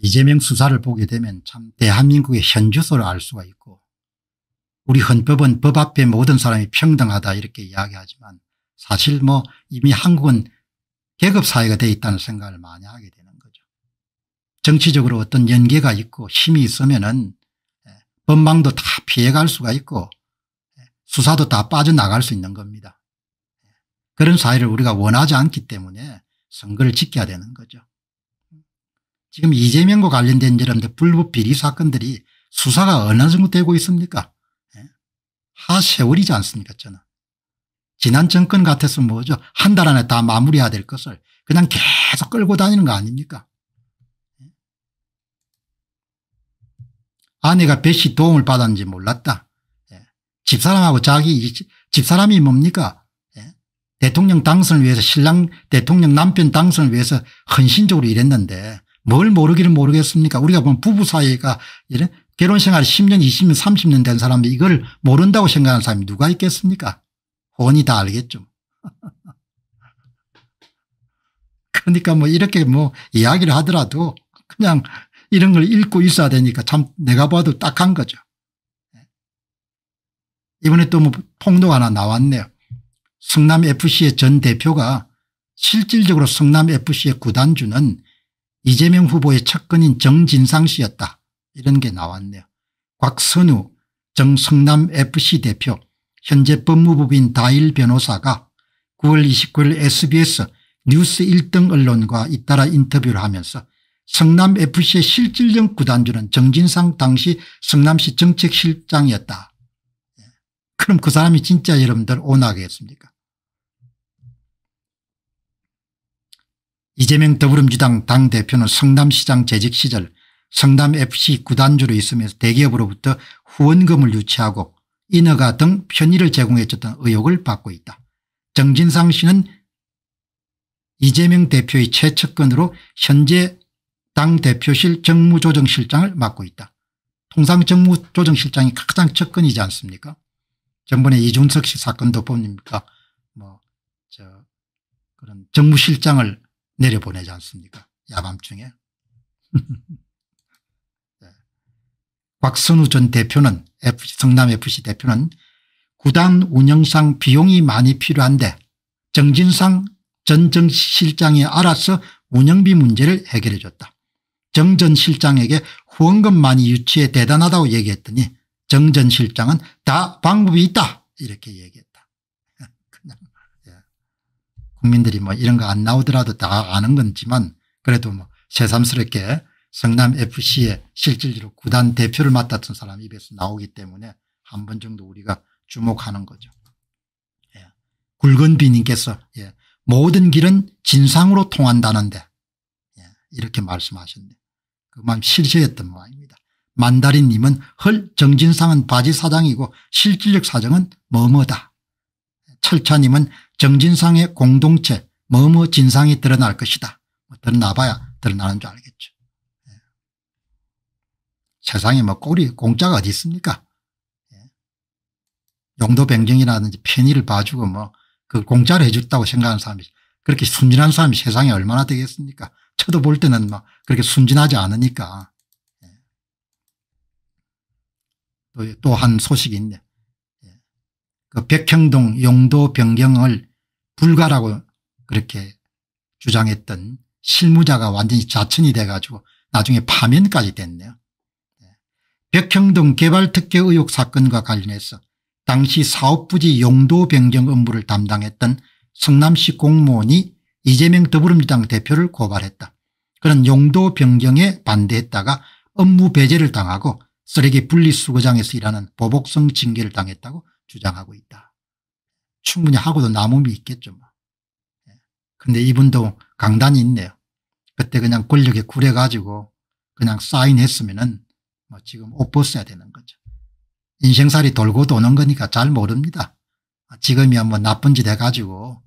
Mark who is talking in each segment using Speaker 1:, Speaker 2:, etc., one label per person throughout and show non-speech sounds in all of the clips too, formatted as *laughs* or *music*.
Speaker 1: 이재명 수사를 보게 되면 참 대한민국의 현주소를 알 수가 있고 우리 헌법은 법 앞에 모든 사람이 평등하다 이렇게 이야기하지만 사실 뭐 이미 한국은 계급사회가 되어 있다는 생각을 많이 하게 되는 거죠. 정치적으로 어떤 연계가 있고 힘이 있으면 은 예, 법망도 다 피해갈 수가 있고 예, 수사도 다 빠져나갈 수 있는 겁니다. 예, 그런 사회를 우리가 원하지 않기 때문에 선거를 지켜야 되는 거죠. 지금 이재명과 관련된 여러 불법 비리 사건들이 수사가 어느 정도 되고 있습니까? 예? 하 세월이지 않습니까 저는. 지난 정권 같아서 뭐죠 한 달 안에 다 마무리해야 될 것을 그냥 계속 끌고 다니는 거 아닙니까 예? 아내가 배씨 도움을 받았는지 몰랐다 예? 집사람하고 자기 집사람이 뭡니까 대통령 당선을 위해서 신랑 대통령 남편 당선을 위해서 헌신적으로 일했는데 뭘 모르기는 모르겠습니까 우리가 보면 부부 사이가 이런 결혼 생활 10년 20년 30년 된 사람이 이걸 모른다고 생각하는 사람이 누가 있겠습니까 혼이 다 알겠죠 *laughs* 그러니까 뭐 이렇게 뭐 이야기를 하더라도 그냥 이런 걸 읽고 있어야 되니까 참 내가 봐도 딱한 거죠 예. 이번에 또 뭐 폭로가 하나 나왔네요 성남FC의 전 대표가 실질적으로 성남FC의 구단주는 이재명 후보의 측근인 정진상 씨였다. 이런 게 나왔네요. 곽선우 정성남 fc 대표 현재 법무부인 다일 변호사가 9월 29일 sbs 뉴스 1등 언론과 잇따라 인터뷰를 하면서 성남FC의 실질적 구단주는 정진상 당시 성남시 정책실장이었다. 예. 그럼 그 사람이 진짜 여러분들 오나겠습니까 이재명 더불어민주당 당대표는 성남시장 재직 시절 성남FC 구단주로 있으면서 대기업으로부터 후원금을 유치하고 인허가 등 편의를 제공해줬던 의혹을 받고 있다. 정진상 씨는 이재명 대표의 최측근으로 현재 당대표실 정무조정실장을 맡고 있다. 통상 정무조정실장이 가장 측근이지 않습니까 전번에 이준석 씨 사건도 봅니까 뭐 저 그런 정무실장을 내려보내지 않습니까? 야밤중에. *laughs* 네. 곽선우 전 대표는 FC, 성남FC 대표는 구단 운영상 비용이 많이 필요한데 정진상 전정 실장이 알아서 운영비 문제를 해결해 줬다. 정전 실장에게 후원금 많이 유치해 대단하다고 얘기했더니 정전 실장은 다 방법이 있다 이렇게 얘기했다. 국민들이 뭐 이런 거 안 나오더라도 다 아는 건지만 그래도 뭐 새삼스럽게 성남FC의 실질적으로 구단 대표를 맡았던 사람 입에서 나오기 때문에 한 번 정도 우리가 주목하는 거죠. 예. 굵은비님께서 예. 모든 길은 진상으로 통한다는데 예. 이렇게 말씀하셨네. 그만 실제였던 모양입니다. 만다리님은헐 정진상은 바지 사장이고 실질적 사정은 뭐뭐다. 철차님은 정진상의 공동체 뭐뭐 진상이 드러날 것이다. 뭐 드러나봐야 드러나는 줄 알겠죠. 예. 세상에 뭐 꼴이 공짜가 어디 있습니까? 예. 용도병정이라든지 편의를 봐주고 뭐 그 공짜로 해줬다고 생각하는 사람이 그렇게 순진한 사람이 세상에 얼마나 되겠습니까? 쳐도볼 때는 막 뭐 그렇게 순진하지 않으니까. 예. 또한 소식이 있네. 그 백형동 용도 변경을 불가라고 그렇게 주장했던 실무자가 완전히 자천이 돼가지고 나중에 파면까지 됐네요. 네. 백형동 개발특혜 의혹 사건과 관련해서 당시 사업부지 용도 변경 업무를 담당했던 성남시 공무원이 이재명 더불어민주당 대표를 고발했다. 그런 용도 변경에 반대했다가 업무 배제를 당하고 쓰레기 분리수거장에서 일하는 보복성 징계를 당했다고 주장하고 있다. 충분히 하고도 남음이 있겠죠. 뭐. 예. 근데 이분도 강단이 있네요. 그때 그냥 권력에 굴해가지고 그냥 사인했으면은 뭐 지금 옷 벗어야 되는 거죠. 인생살이 돌고 도는 거니까 잘 모릅니다. 아, 지금이야 뭐 나쁜 짓 해가지고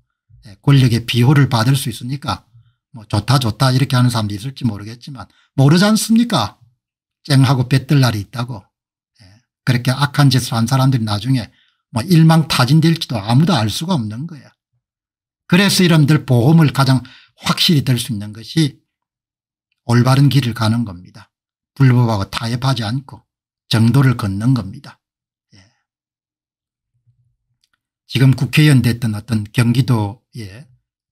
Speaker 1: 예, 권력의 비호를 받을 수 있으니까 뭐 좋다 좋다 이렇게 하는 사람도 있을지 모르겠지만 모르지 않습니까? 쨍하고 뺏들 날이 있다고. 예. 그렇게 악한 짓을 한 사람들이 나중에 뭐 일망타진될지도 아무도 알 수가 없는 거야. 그래서 이런들 보험을 가장 확실히 들 수 있는 것이 올바른 길을 가는 겁니다. 불법하고 타협하지 않고 정도를 걷는 겁니다. 예. 지금 국회의원 됐던 어떤 경기도에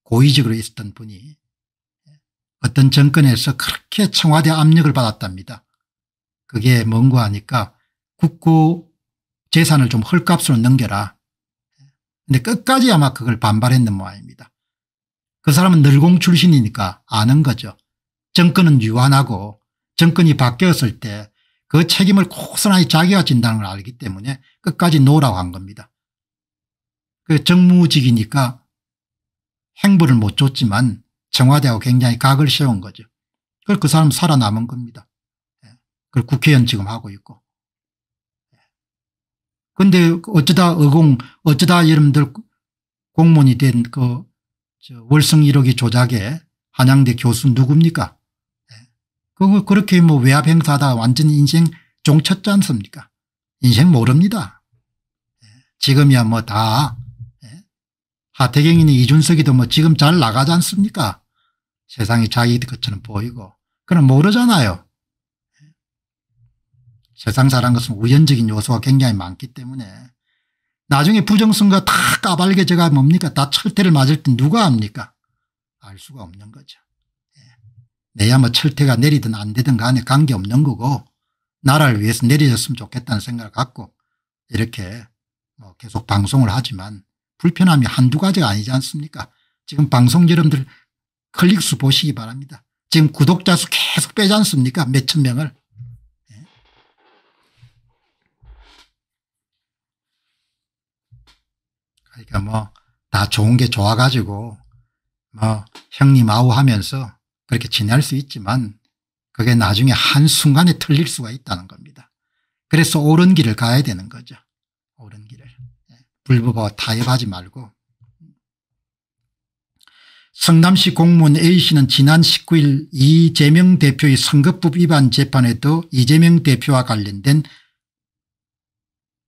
Speaker 1: 고위직으로 있었던 분이 어떤 정권에서 그렇게 청와대 압력을 받았답니다. 그게 뭔고 하니까 국고 재산을 좀 헐값으로 넘겨라. 근데 끝까지 아마 그걸 반발했는 모양입니다. 그 사람은 늘공 출신이니까 아는 거죠. 정권은 유한하고 정권이 바뀌었을 때 그 책임을 고스하게 자기가 진다는 걸 알기 때문에 끝까지 노라고 한 겁니다. 그 정무직이니까 행보를 못 줬지만 청와대하고 굉장히 각을 세운 거죠. 그걸 그 사람 살아남은 겁니다. 예. 그걸 국회의원 지금 하고 있고. 근데 어쩌다 어공 어쩌다 여러분들 공무원이 된 그 월성 1억이 조작에 한양대 교수 누굽니까 예. 그거 그렇게 뭐 외압 행사다 완전 인생 종쳤지 않습니까 인생 모릅니다 예. 지금이야 뭐다 예. 하태경이니 이준석이도 뭐 지금 잘 나가지 않습니까 세상이 자기 것처럼 보이고 그럼 모르잖아요 세상사란 것은 우연적인 요소가 굉장히 많기 때문에 나중에 부정선거 다 까발게 제가 뭡니까 다 철퇴를 맞을 때 누가 합니까 알 수가 없는 거죠. 예. 내야 뭐 철퇴가 내리든 안 되든 간에 관계없는 거고 나라를 위해서 내려졌으면 좋겠다는 생각을 갖고 이렇게 뭐 계속 방송을 하지만 불편함이 한두 가지가 아니지 않습니까 지금 방송 여러분들 클릭수 보시기 바랍니다. 지금 구독자 수 계속 빼지 않습니까 몇천 명을 그러니까 뭐 다 좋은 게 좋아가지고 뭐 형님 아우 하면서 그렇게 지낼 수 있지만 그게 나중에 한순간에 틀릴 수가 있다는 겁니다. 그래서 옳은 길을 가야 되는 거죠. 옳은 길을. 예. 불법어 타협하지 말고. 성남시 공무원 A씨는 지난 19일 이재명 대표의 선거법 위반 재판에도 이재명 대표와 관련된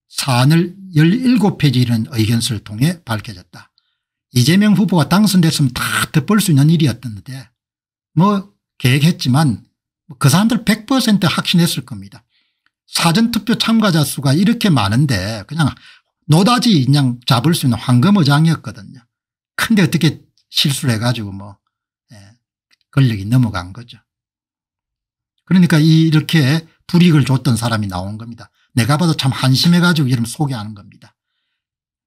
Speaker 1: 사안을 17페이지 이른 의견서를 통해 밝혀졌다. 이재명 후보가 당선됐으면 다 덮을 수 있는 일이었는데 뭐 계획했지만 그 사람들 100% 확신했을 겁니다. 사전투표 참가자 수가 이렇게 많은데 그냥 노다지 그냥 잡을 수 있는 황금어장이었거든요. 근데 어떻게 실수를 해가지고 뭐 예, 권력이 넘어간 거죠. 그러니까 이렇게 불이익을 줬던 사람이 나온 겁니다. 내가 봐도 참 한심해가지고 이름 소개하는 겁니다.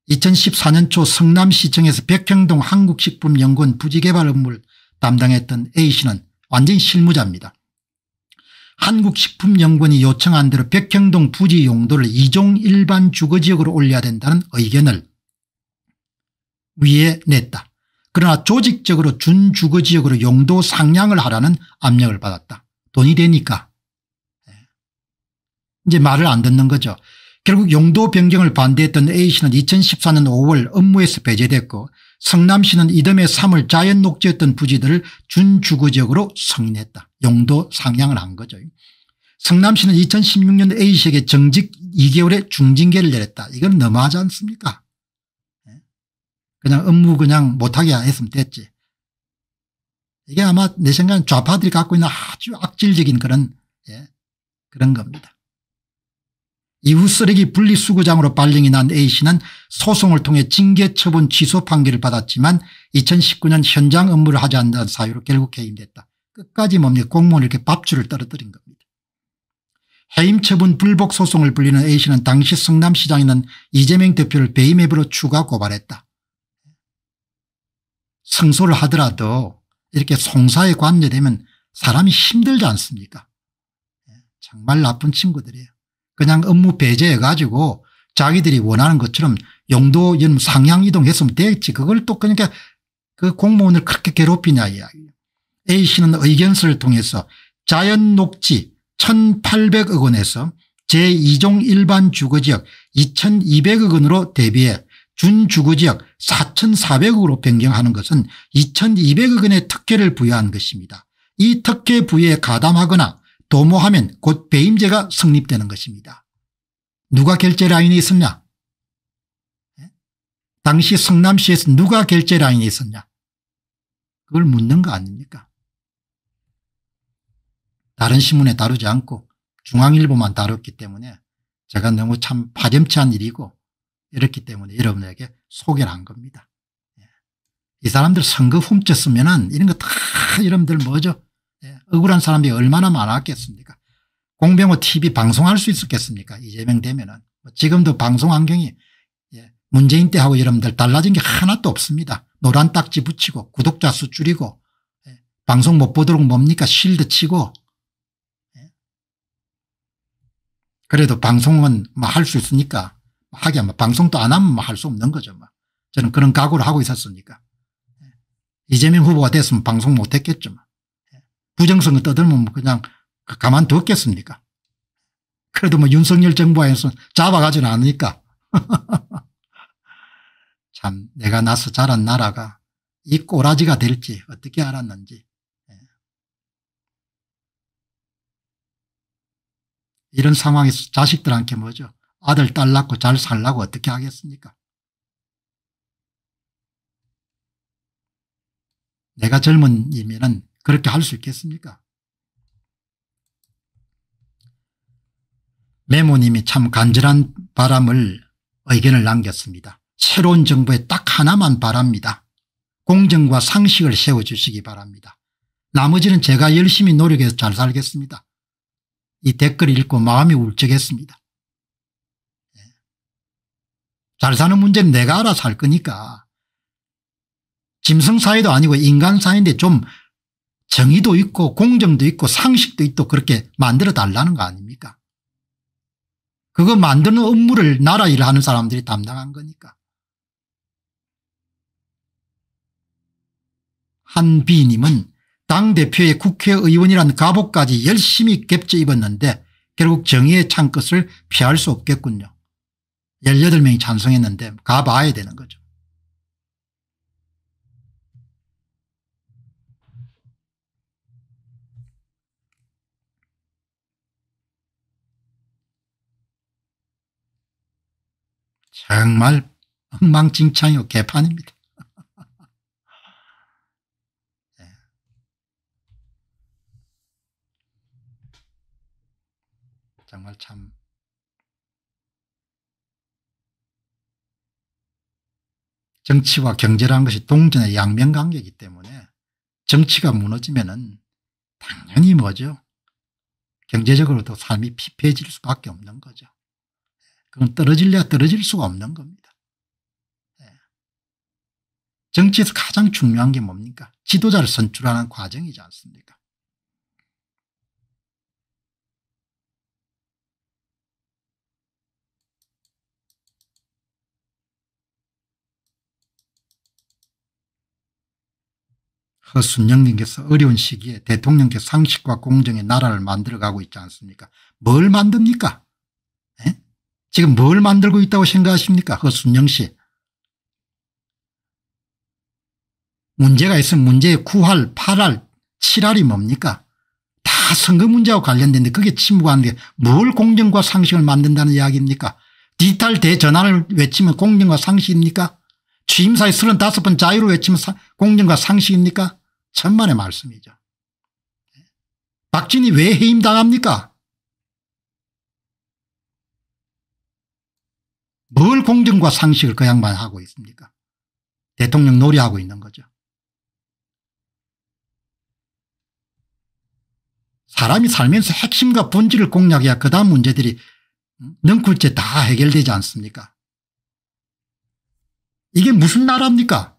Speaker 1: 2014년 초 성남시청에서 백형동 한국식품연구원 부지개발 업무를 담당했던 A씨는 완전 히 실무자입니다. 한국식품연구원이 요청한 대로 백형동 부지 용도를 이종 일반 주거지역으로 올려야 된다는 의견을 위에 냈다. 그러나 조직적으로 준주거지역으로 용도 상향을 하라는 압력을 받았다. 돈이 되니까 이제 말을 안 듣는 거죠. 결국 용도 변경을 반대했던 A씨는 2014년 5월 업무에서 배제됐고 성남시는 이듬해 3월 자연 녹지였던 부지들을 준주거지역으로 승인했다. 용도 상향을 한 거죠. 성남시는 2016년 A씨에게 정직 2개월의 중징계를 내렸다. 이건 너무하지 않습니까? 예? 그냥 업무 그냥 못하게 했으면 됐지. 이게 아마 내 생각엔 좌파들이 갖고 있는 아주 악질적인 그런 예, 그런 겁니다. 이후 쓰레기 분리수거장으로 발령이 난 A씨는 소송을 통해 징계처분 취소 판결을 받았지만 2019년 현장 업무를 하지 않는 사유로 결국 해임됐다. 끝까지 뭡니까 공무원을 이렇게 밥줄을 떨어뜨린 겁니다. 해임처분 불복 소송을 불리는 A씨는 당시 성남시장 있는 이재명 대표를 배임앱으로 추가 고발했다. 승소를 하더라도 이렇게 송사에 관여되면 사람이 힘들지 않습니까 예, 정말 나쁜 친구들이에요. 그냥 업무 배제해 가지고 자기들이 원하는 것처럼 용도 연 상향 이동했으면 됐지 그걸 또 그러니까 그 공무원을 그렇게 괴롭히냐 이야기예 A씨는 의견서를 통해서 자연 녹지 1800억 원에서 제2종 일반 주거지역 2200억 원으로 대비해 준주거지역 4,400억으로 변경하는 것은 2,200억 원의 특혜를 부여한 것입니다. 이 특혜 부여에 가담하거나 도모하면 곧 배임죄가 성립되는 것입니다. 누가 결제 라인에 있었냐? 예? 당시 성남시에서 누가 결제 라인에 있었냐? 그걸 묻는 거 아닙니까? 다른 신문에 다루지 않고 중앙일보만 다뤘기 때문에 제가 너무 참 파렴치한 일이고 이렇기 때문에 여러분에게 소개를 한 겁니다. 예. 이 사람들 선거 훔쳤으면 이런 거 다 여러분들 뭐죠? 억울한 사람들이 얼마나 많았겠습니까 공병호 TV 방송할 수 있었겠습니까 이재명 되면 은 뭐 지금도 방송 환경이 예, 문재인 때하고 여러분들 달라진 게 하나도 없습니다. 노란 딱지 붙이고 구독자 수 줄이고 예, 방송 못 보도록 뭡니까 실드 치고 예. 그래도 방송은 뭐 할수 있으니까 뭐 하게 뭐 방송도 안 하면 할 수 없는 거죠. 뭐. 저는 그런 각오를 하고 있었으니까. 이재명 후보가 됐으면 방송 못했겠죠. 뭐. 부정선거 떠들면 그냥 가만뒀겠습니까 그래도 뭐 윤석열 정부 안에서 잡아가지는 않으니까. *laughs* 참 내가 나서 자란 나라가 이 꼬라지가 될지 어떻게 알았는지. 예. 이런 상황에서 자식들한테 뭐죠. 아들 딸 낳고 잘 살라고 어떻게 하겠습니까 내가 젊은 이면은 그렇게 할 수 있겠습니까? 메모님이 참 간절한 바람을 의견을 남겼습니다. 새로운 정부에 딱 하나만 바랍니다. 공정과 상식을 세워주시기 바랍니다. 나머지는 제가 열심히 노력해서 잘 살겠습니다. 이 댓글 읽고 마음이 울적했습니다. 예. 잘 사는 문제는 내가 알아서 할 거니까. 짐승사회도 아니고 인간사회인데 좀 정의도 있고 공정도 있고 상식도 있고 그렇게 만들어 달라는 거 아닙니까 그거 만드는 업무를 나라 일 하는 사람들이 담당한 거니까 한 B님은 당대표의 국회의원이란 갑옷까지 열심히 겹쳐 입었는데 결국 정의의 창끝을 피할 수 없겠군요. 18명이 찬성했는데 가봐야 되는 거죠. 정말 엉망진창이고 개판입니다. *laughs* 예. 정말 참 정치와 경제라는 것이 동전의 양면관계이기 때문에 정치가 무너지면 당연히 뭐죠? 경제적으로도 삶이 피폐해질 수밖에 없는 거죠. 그건 떨어질야 떨어질 수가 없는 겁니다. 예. 정치에서 가장 중요한 게 뭡니까? 지도자를 선출하는 과정이지 않습니까? 허순영님께서 어려운 시기에 대통령께 상식과 공정의 나라를 만들어가고 있지 않습니까? 뭘 만듭니까? 지금 뭘 만들고 있다고 생각하십니까 허순영 씨. 문제가 있으면 문제의 9할 8할 7할이 뭡니까 다 선거 문제와 관련된데 그게 침묵하는데 뭘 공정과 상식을 만든다는 이야기입니까 디지털 대전환을 외치면 공정과 상식입니까 취임사에 35번 자유로 외치면 사, 공정과 상식입니까 천만의 말씀이죠. 네. 박진이 왜 해임당합니까 뭘 공정과 상식을 그 양반 하고 있습니까 대통령 놀이하고 있는 거죠. 사람이 살면서 핵심과 본질을 공략해야 그 다음 문제들이 능굴째 다 해결되지 않습니까 이게 무슨 나라입니까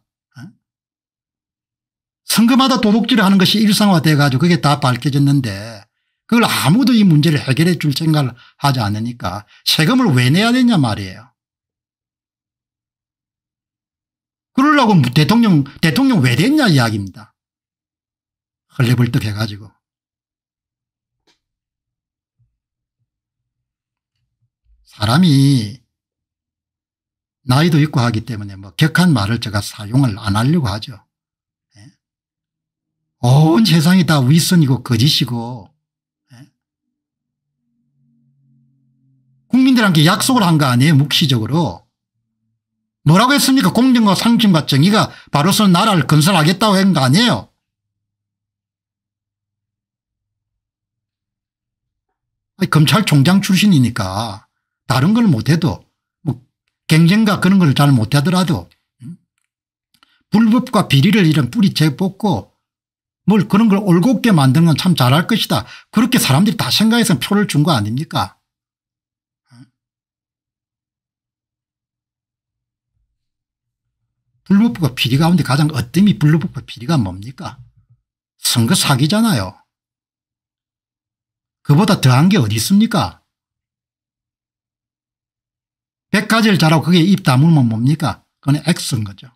Speaker 1: 선거마다 도둑질을 하는 것이 일상화돼 가지고 그게 다 밝혀졌는데 그걸 아무도 이 문제를 해결해 줄 생각을 하지 않으니까 세금을 왜 내야 되냐 말이에요. 그러려고 뭐 대통령, 대통령 왜 됐냐 이야기입니다. 헐레벌떡 해가지고. 사람이 나이도 있고 하기 때문에 뭐 격한 말을 제가 사용을 안 하려고 하죠. 예? 온 세상이 다 윗선이고 거짓이고 예? 국민들한테 약속을 한 거 아니에요 묵시적으로. 뭐라고 했습니까? 공정과 상징과 정의가 바로서 나라를 건설하겠다고 한 거 아니에요? 아니, 검찰총장 출신이니까 다른 걸 못해도 뭐 경쟁과 그런 걸 잘 못하더라도 음? 불법과 비리를 이런 뿌리째 뽑고 뭘 그런 걸 올곧게 만드는 건 참 잘할 것이다. 그렇게 사람들이 다 생각해서 표를 준 거 아닙니까? 블루북과 비리 가운데 가장 어뜸이 블루북과 비리가 뭡니까? 선거 사기잖아요. 그보다 더한 게 어디 있습니까? 100가지를 잘하고 그게 입 다물면 뭡니까? 그건 X인 거죠.